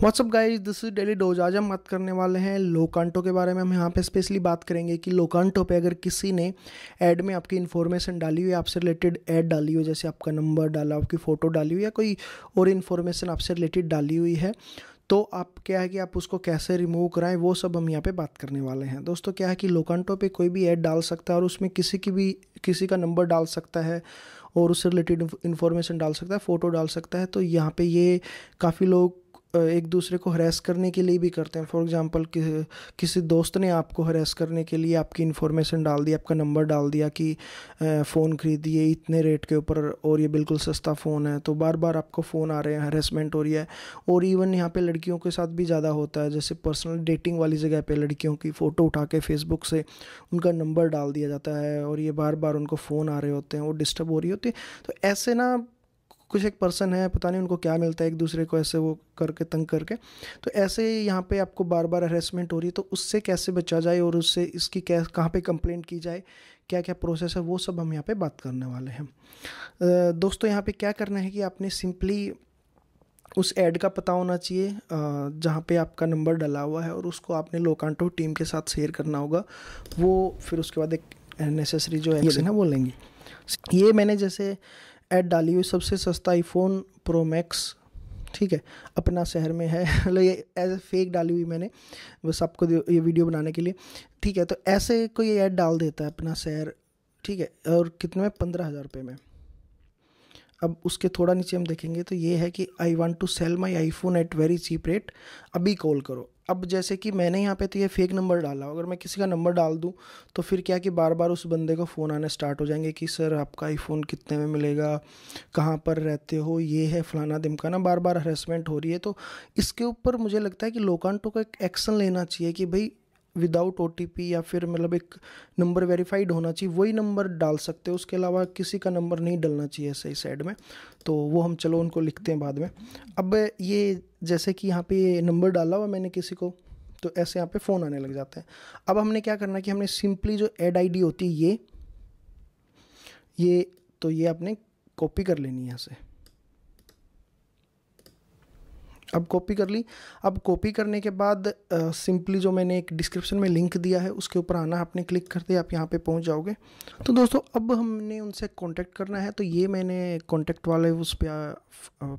WhatsApp guys this is daily dose आज हम बात करने वाले हैं लोकांटो के बारे में हम यहाँ पे स्पेशली बात करेंगे कि लोकांटो पे अगर किसी ने ऐड में आपकी इन्फॉर्मेशन डाली हुई आपसे रिलेटेड ऐड डाली हुई जैसे आपका नंबर डाला आपकी फ़ोटो डाली हुई या कोई और इन्फॉर्मेशन आपसे रिलेटेड डाली हुई है तो आप क्या है कि आप उसको कैसे रिमूव कराएं वो सब हम यहाँ पे बात करने वाले हैं दोस्तों क्या है कि लोकांटो पे कोई भी ऐड डाल सकता है और उसमें किसी की भी किसी का नंबर डाल सकता है और उससे रिलेटेड इन्फॉर्मेशन डाल सकता है फ़ोटो डाल सकता है तो यहाँ पे ये काफ़ी लोग एक दूसरे को हरेस करने के लिए भी करते हैं फॉर एग्जांपल कि, किसी दोस्त ने आपको हरेस करने के लिए आपकी इन्फॉर्मेशन डाल दी आपका नंबर डाल दिया कि फ़ोन खरीदिए इतने रेट के ऊपर और ये बिल्कुल सस्ता फ़ोन है तो बार बार आपको फ़ोन आ रहे हैं हरेसमेंट हो रही है और इवन यहाँ पे लड़कियों के साथ भी ज़्यादा होता है जैसे पर्सनल डेटिंग वाली जगह पर लड़कियों की फ़ोटो उठा के फेसबुक से उनका नंबर डाल दिया जाता है और ये बार बार उनको फ़ोन आ रहे होते हैं वो डिस्टर्ब हो रही होती है तो ऐसे ना कुछ एक पर्सन है पता नहीं उनको क्या मिलता है एक दूसरे को ऐसे वो करके तंग करके तो ऐसे ही यहाँ पे आपको बार बार हरेसमेंट हो रही है तो उससे कैसे बचा जाए और उससे इसकी कै कहाँ पर कंप्लेंट की जाए क्या क्या प्रोसेस है वो सब हम यहाँ पे बात करने वाले हैं दोस्तों यहाँ पे क्या करना है कि आपने सिंपली उस ऐड का पता होना चाहिए जहाँ पे आपका नंबर डला हुआ है और उसको आपने लोकांटो टीम के साथ शेयर करना होगा वो फिर उसके बाद एक नेसेसरी जो एक्शन है वो लेंगे ये मैंने जैसे ऐड डाली हुई सबसे सस्ता आईफोन प्रो मैक्स ठीक है अपना शहर में है मतलब ये एज ए फेक डाली हुई मैंने बस आपको ये वीडियो बनाने के लिए ठीक है तो ऐसे कोई ऐड डाल देता है अपना शहर ठीक है और कितने में पंद्रह हज़ार रुपये में अब उसके थोड़ा नीचे हम देखेंगे तो ये है कि I want to sell my iPhone at very cheap rate अभी कॉल करो अब जैसे कि मैंने यहाँ पे तो ये फेक नंबर डाला अगर मैं किसी का नंबर डाल दूँ तो फिर क्या कि बार बार उस बंदे को फ़ोन आने स्टार्ट हो जाएंगे कि सर आपका आईफोन कितने में मिलेगा कहाँ पर रहते हो ये है फलाना ना बार बार हरेसमेंट हो रही है तो इसके ऊपर मुझे लगता है कि लोकांटो का एक एक्शन लेना चाहिए कि भाई विदाउट ओ या फिर मतलब एक नंबर वेरीफाइड होना चाहिए वही नंबर डाल सकते हो उसके अलावा किसी का नंबर नहीं डलना चाहिए ऐसे इस साइड में तो वो हम चलो उनको लिखते हैं बाद में अब ये जैसे कि यहाँ पे नंबर डाला हुआ मैंने किसी को तो ऐसे यहाँ पे फ़ोन आने लग जाते हैं अब हमने क्या करना कि हमने सिंपली जो एड आई होती है ये ये तो ये आपने कॉपी कर लेनी है यहाँ से अब कॉपी कर ली अब कॉपी करने के बाद सिंपली जो मैंने एक डिस्क्रिप्शन में लिंक दिया है उसके ऊपर आना आपने क्लिक करते आप यहाँ पे पहुँच जाओगे तो दोस्तों अब हमने उनसे कांटेक्ट करना है तो ये मैंने कांटेक्ट वाले उस पे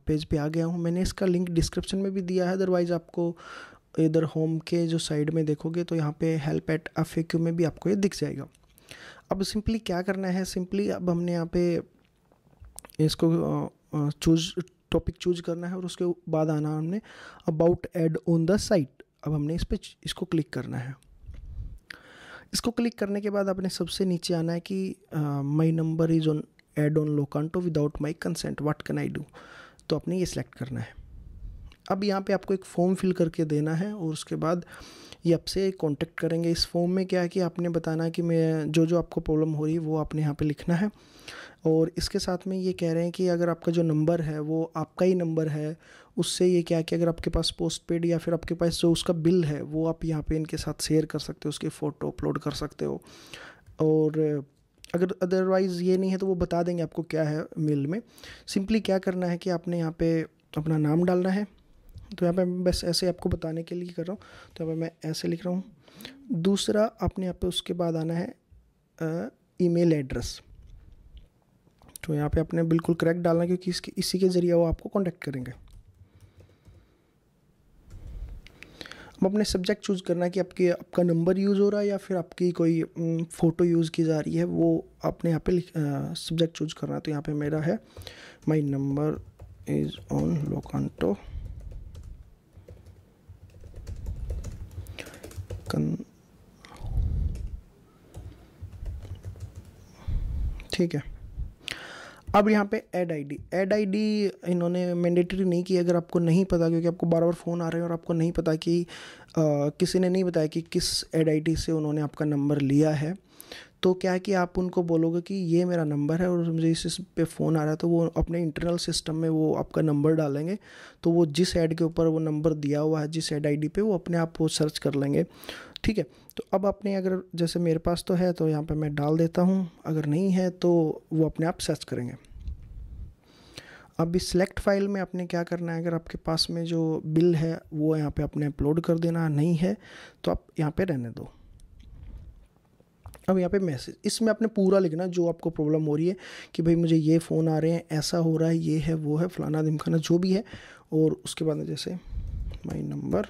पेज पे आ गया हूँ मैंने इसका लिंक डिस्क्रिप्शन में भी दिया है अदरवाइज़ आपको इधर होम के जो साइड में देखोगे तो यहाँ पर हेल्प एट एफ में भी आपको ये दिख जाएगा अब सिंपली क्या करना है सिंपली अब हमने यहाँ पे इसको चूज टॉपिक चूज करना है और उसके बाद आना हमने about ad on the site अब हमने इस पर इसको क्लिक करना है इसको क्लिक करने के बाद आपने सबसे नीचे आना है कि my number is on ad on Locanto without my consent what can I do तो आपने ये सिलेक्ट करना है अब यहाँ पे आपको एक फॉर्म फिल करके देना है और उसके बाद ये आपसे कांटेक्ट करेंगे इस फॉर्म में क्या है कि आपने बताना है कि मैं जो जो आपको प्रॉब्लम हो रही है वो आपने यहाँ पे लिखना है और इसके साथ में ये कह रहे हैं कि अगर आपका जो नंबर है वो आपका ही नंबर है उससे ये क्या कि अगर आपके पास पोस्ट पेड या फिर आपके पास जो उसका बिल है वो आप यहाँ पे इनके साथ शेयर कर सकते हो उसकी फ़ोटो अपलोड कर सकते हो और अगर अदरवाइज़ ये नहीं है तो वो बता देंगे आपको क्या है मेल में सिंपली क्या करना है कि आपने यहाँ पे अपना नाम डालना है तो यहाँ पे मैं बस ऐसे आपको बताने के लिए कर रहा हूँ तो यहाँ पे मैं ऐसे लिख रहा हूँ दूसरा आपने यहाँ पे उसके बाद आना है ईमेल एड्रेस तो यहाँ पे आपने बिल्कुल करेक्ट डालना क्योंकि इसके इसी के ज़रिए वो आपको कॉन्टैक्ट करेंगे अब अपने सब्जेक्ट चूज़ करना है कि आपके आपका नंबर यूज़ हो रहा है या फिर आपकी कोई फ़ोटो यूज़ की जा रही है वो आपने यहाँ पे सब्जेक्ट चूज़ करना है तो यहाँ पे मेरा है my number is on Locanto ठीक है अब यहाँ पे एड आईडी एड आईडी इन्होंने मैंडेटरी नहीं की अगर आपको नहीं पता क्योंकि आपको बार बार फ़ोन आ रहे हैं और आपको नहीं पता कि आ, किसी ने नहीं बताया कि किस एड आईडी से उन्होंने आपका नंबर लिया है तो क्या है कि आप उनको बोलोगे कि ये मेरा नंबर है और मुझे इस पे फ़ोन आ रहा है तो वो अपने इंटरनल सिस्टम में वो आपका नंबर डालेंगे तो वो जिस ऐड के ऊपर वो नंबर दिया हुआ है जिस आई डी पे वो अपने आप वो सर्च कर लेंगे ठीक है तो अब आपने अगर जैसे मेरे पास तो है तो यहाँ पे मैं डाल देता हूँ अगर नहीं है तो वो अपने आप सर्च करेंगे अब इस सेलेक्ट फाइल में आपने क्या करना है अगर आपके पास में जो बिल है वो यहाँ पे आपने अपलोड कर देना नहीं है तो आप यहाँ पे रहने दो अब यहाँ पे मैसेज इसमें आपने पूरा लिखना जो आपको प्रॉब्लम हो रही है कि भाई मुझे ये फ़ोन आ रहे हैं ऐसा हो रहा है ये है वो है फलाना दिमखाना जो भी है और उसके बाद जैसे माई नंबर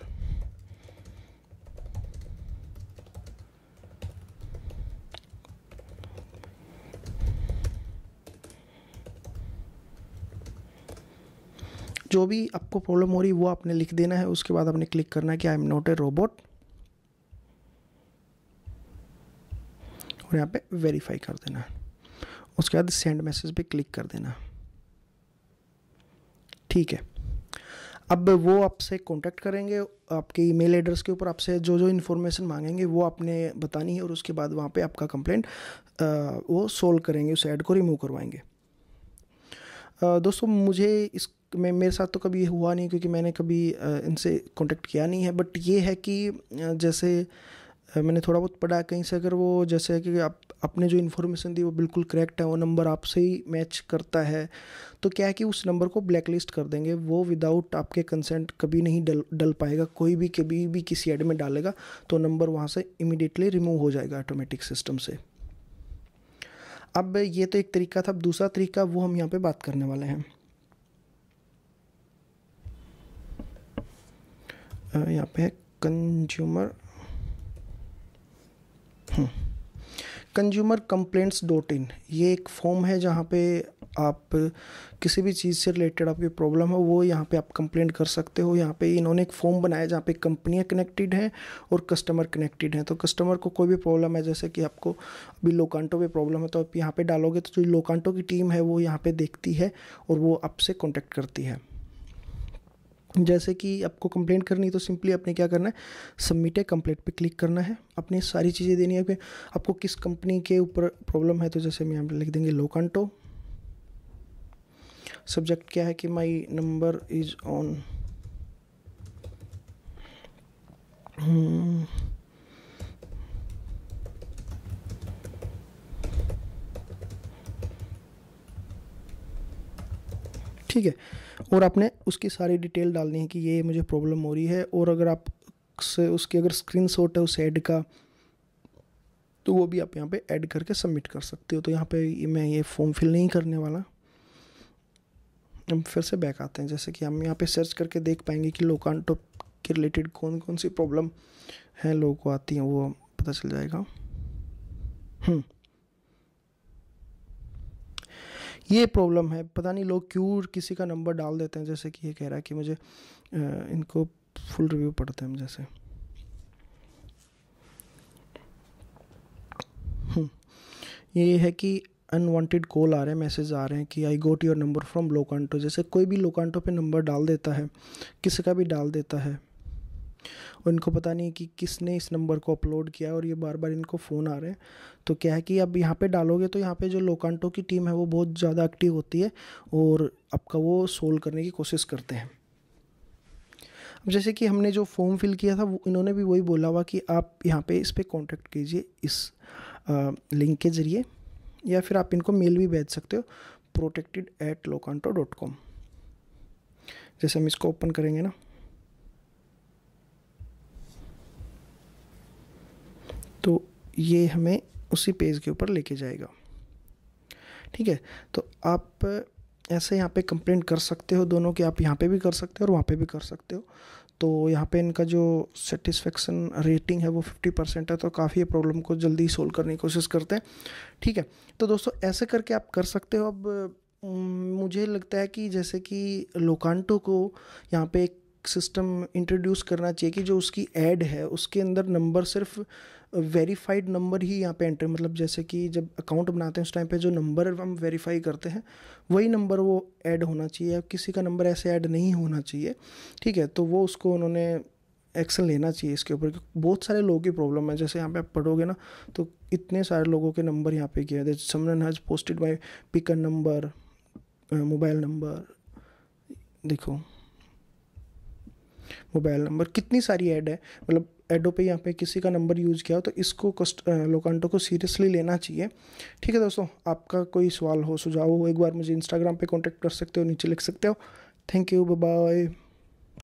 जो भी आपको प्रॉब्लम हो रही वो आपने लिख देना है उसके बाद आपने क्लिक करना है कि I am not a robot और यहाँ पे वेरीफाई कर देना है उसके बाद सेंड मैसेज पे क्लिक कर देना ठीक है अब वो आपसे कांटेक्ट करेंगे आपके ईमेल एड्रेस के ऊपर आपसे जो जो इन्फॉर्मेशन मांगेंगे वो आपने बतानी है और उसके बाद वहाँ पे आपका कंप्लेंट वो सोल्व करेंगे उस ऐड को रिमूव करवाएंगे दोस्तों मुझे इस मैं मेरे साथ तो कभी हुआ नहीं क्योंकि मैंने कभी इनसे कांटेक्ट किया नहीं है बट ये है कि जैसे मैंने थोड़ा बहुत पढ़ा कहीं से अगर वो जैसे कि आप अपने जो इन्फॉर्मेशन दी वो बिल्कुल करेक्ट है वो नंबर आपसे ही मैच करता है तो क्या है कि उस नंबर को ब्लैक लिस्ट कर देंगे वो विदाउट आपके कंसेंट कभी नहीं डल डल पाएगा कोई भी कभी भी किसी एड में डालेगा तो नंबर वहाँ से इमिडिएटली रिमूव हो जाएगा ऑटोमेटिक सिस्टम से अब ये तो एक तरीका था अब दूसरा तरीका वो हम यहाँ पे बात करने वाले हैं यहाँ पे है consumer consumer complaints dot in ये एक फॉर्म है जहाँ पे आप किसी भी चीज़ से रिलेटेड आपकी प्रॉब्लम हो वो यहाँ पे आप कंप्लेंट कर सकते हो यहाँ पे इन्होंने एक फॉर्म बनाया जहाँ पे कंपनियाँ कनेक्टेड हैं और कस्टमर कनेक्टेड हैं तो कस्टमर को कोई भी प्रॉब्लम है जैसे कि आपको अभी लोकांटो पे प्रॉब्लम है तो आप यहाँ पे डालोगे तो जो लोकांटो की टीम है वो यहाँ पे देखती है और वो आपसे कॉन्टैक्ट करती है जैसे कि आपको कंप्लेंट करनी है तो सिंपली आपने क्या करना है सबमिट है कंप्लेंट पे क्लिक करना है अपनी सारी चीज़ें देनी है आपको किस कंपनी के ऊपर प्रॉब्लम है तो जैसे हम यहाँ पर लिख देंगे लोकांटो सब्जेक्ट क्या है कि माई नंबर इज़ ऑन ठीक है और आपने उसकी सारी डिटेल डालनी है कि ये मुझे प्रॉब्लम हो रही है और अगर आप से उसकी अगर स्क्रीन शॉट है उस एड का तो वो भी आप यहाँ पे ऐड करके सबमिट कर सकते हो तो यहाँ पे मैं ये फॉर्म फिल नहीं करने वाला हम फिर से बैक आते हैं जैसे कि हम यहाँ पे सर्च करके देख पाएंगे कि लोकांटो के रिलेटेड कौन कौन सी प्रॉब्लम है लोगों को आती हैं वो पता चल जाएगा हम्म ये प्रॉब्लम है पता नहीं लोग क्यों किसी का नंबर डाल देते हैं जैसे कि ये कह रहा है कि मुझे इनको फुल रिव्यू पढ़ते हैं जैसे हम्म। ये है कि अनवांटेड कॉल आ रहे हैं मैसेज आ रहे हैं कि I got your number from Locanto जैसे कोई भी लोकांटो पे नंबर डाल देता है किसी का भी डाल देता है और इनको पता नहीं कि किसने इस नंबर को अपलोड किया और ये बार बार इनको फ़ोन आ रहे हैं तो क्या है कि अब यहाँ पे डालोगे तो यहाँ पे जो लोकांटो की टीम है वो बहुत ज़्यादा एक्टिव होती है और आपका वो सोल्व करने की कोशिश करते हैं अब जैसे कि हमने जो फॉर्म फिल किया था वो इन्होंने भी वही बोला हुआ कि आप यहाँ पे इस पर कॉन्टैक्ट कीजिए इस लिंक के ज़रिए या फिर आप इनको मेल भी भेज सकते हो protected at Locanto dot com जैसे हम इसको ओपन करेंगे ना तो ये हमें उसी पेज के ऊपर लेके जाएगा ठीक है तो आप ऐसे यहाँ पे कंप्लेंट कर सकते हो दोनों की आप यहाँ पे भी कर सकते हो और वहाँ पे भी कर सकते हो तो यहाँ पे इनका जो सेटिस्फेक्शन रेटिंग है वो फिफ्टी परसेंट है तो काफ़ी प्रॉब्लम को जल्दी सोल्व करने की कोशिश करते हैं ठीक है तो दोस्तों ऐसे करके आप कर सकते हो अब मुझे लगता है कि जैसे कि लोकांटो को यहाँ पे एक सिस्टम इंट्रोड्यूस करना चाहिए कि जो उसकी एड है उसके अंदर नंबर सिर्फ वेरीफाइड नंबर ही यहाँ पे एंटर मतलब जैसे कि जब अकाउंट बनाते हैं उस टाइम पे जो नंबर हम वेरीफाई करते हैं वही नंबर वो ऐड होना चाहिए या किसी का नंबर ऐसे ऐड नहीं होना चाहिए ठीक है तो वो उसको उन्होंने एक्शन लेना चाहिए इसके ऊपर बहुत सारे लोगों की प्रॉब्लम है जैसे यहाँ पे आप पढ़ोगे ना तो इतने सारे लोगों के नंबर यहाँ पे किया someone has posted by picker number mobile number देखो मोबाइल नंबर कितनी सारी ऐड है मतलब एडो पे यहाँ पे किसी का नंबर यूज़ किया हो तो इसको कस्ट लोकांटो को सीरियसली लेना चाहिए ठीक है दोस्तों आपका कोई सवाल हो सुझाव हो एक बार मुझे इंस्टाग्राम पे कांटेक्ट कर सकते हो नीचे लिख सकते हो थैंक यू बाय